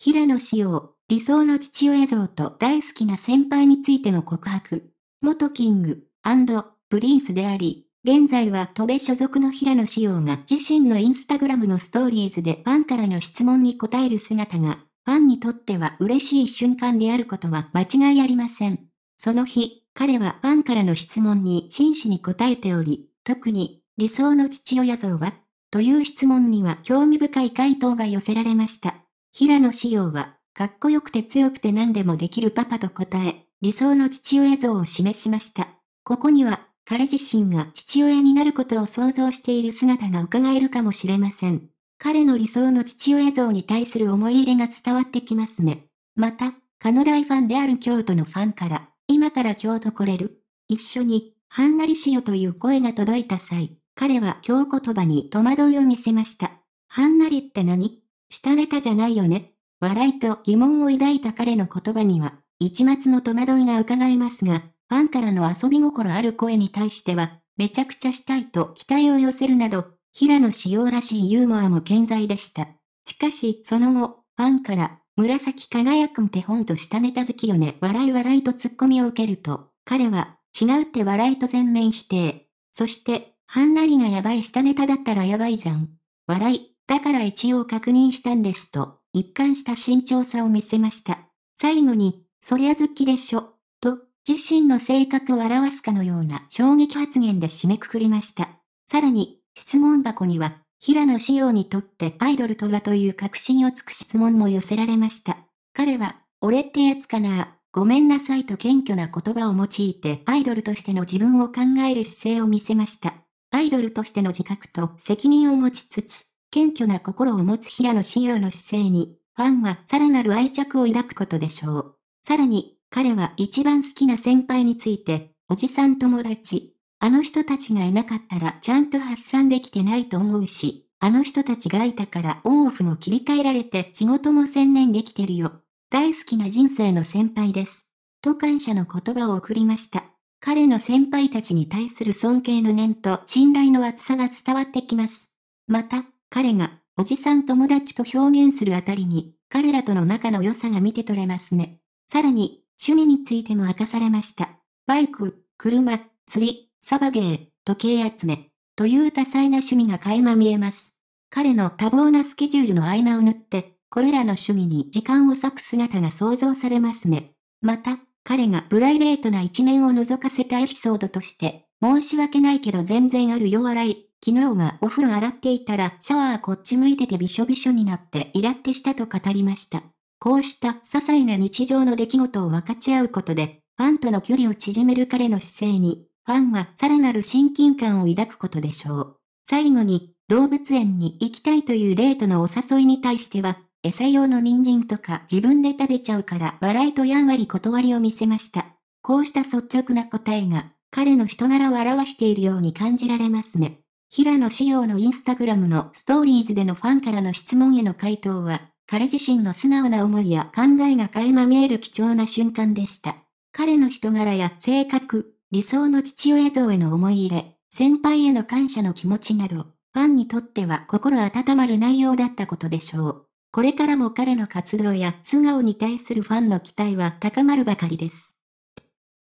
平野紫耀、理想の父親像と大好きな先輩についての告白。元キング、プリンスであり、現在は戸部所属の平野紫耀が自身のインスタグラムのストーリーズでファンからの質問に答える姿が、ファンにとっては嬉しい瞬間であることは間違いありません。その日、彼はファンからの質問に真摯に答えており、特に、理想の父親像はという質問には興味深い回答が寄せられました。平野紫耀は、かっこよくて強くて何でもできるパパと答え、理想の父親像を示しました。ここには、彼自身が父親になることを想像している姿が伺えるかもしれません。彼の理想の父親像に対する思い入れが伝わってきますね。また、カの大ファンである京都のファンから、今から京都来れる一緒に、はんなりしよという声が届いた際、彼は京言葉に戸惑いを見せました。はんなりって何下ネタじゃないよね。笑いと疑問を抱いた彼の言葉には、一末の戸惑いが伺えますが、ファンからの遊び心ある声に対しては、めちゃくちゃしたいと期待を寄せるなど、平野紫耀らしいユーモアも健在でした。しかし、その後、ファンから、紫輝くん本と下ネタ好きよね。笑い笑いとツッコミを受けると、彼は、違うって笑いと全面否定。そして、はんなりがやばい下ネタだったらやばいじゃん。笑い、だから一応確認したんですと、一貫した慎重さを見せました。最後に、そりゃ好きでしょ、と、自身の性格を表すかのような衝撃発言で締めくくりました。さらに、質問箱には、平野紫耀にとってアイドルとはという確信をつく質問も寄せられました。彼は、俺ってやつかなごめんなさいと謙虚な言葉を用いてアイドルとしての自分を考える姿勢を見せました。アイドルとしての自覚と責任を持ちつつ、謙虚な心を持つ平野紫耀の姿勢に、ファンはさらなる愛着を抱くことでしょう。さらに、彼は一番好きな先輩について、おじさん友達。あの人たちがいなかったらちゃんと発散できてないと思うし、あの人たちがいたからオンオフも切り替えられて仕事も専念できてるよ。大好きな人生の先輩です。と感謝の言葉を送りました。彼の先輩たちに対する尊敬の念と信頼の厚さが伝わってきます。また、彼が、おじさん友達と表現するあたりに、彼らとの仲の良さが見て取れますね。さらに、趣味についても明かされました。バイク、車、釣り、サバゲー、時計集め、という多彩な趣味が垣間見えます。彼の多忙なスケジュールの合間を縫って、これらの趣味に時間を割く姿が想像されますね。また、彼がプライベートな一面を覗かせたエピソードとして、申し訳ないけど全然あるよ笑い昨日はお風呂洗っていたらシャワーこっち向いててびしょびしょになってイラってしたと語りました。こうした些細な日常の出来事を分かち合うことで、ファンとの距離を縮める彼の姿勢に、ファンはさらなる親近感を抱くことでしょう。最後に、動物園に行きたいというデートのお誘いに対しては、餌用の人参とか自分で食べちゃうから笑いとやんわり断りを見せました。こうした率直な答えが、彼の人柄を表しているように感じられますね。平野紫耀のインスタグラムのストーリーズでのファンからの質問への回答は、彼自身の素直な思いや考えが垣間見える貴重な瞬間でした。彼の人柄や性格、理想の父親像への思い入れ、先輩への感謝の気持ちなど、ファンにとっては心温まる内容だったことでしょう。これからも彼の活動や素顔に対するファンの期待は高まるばかりです。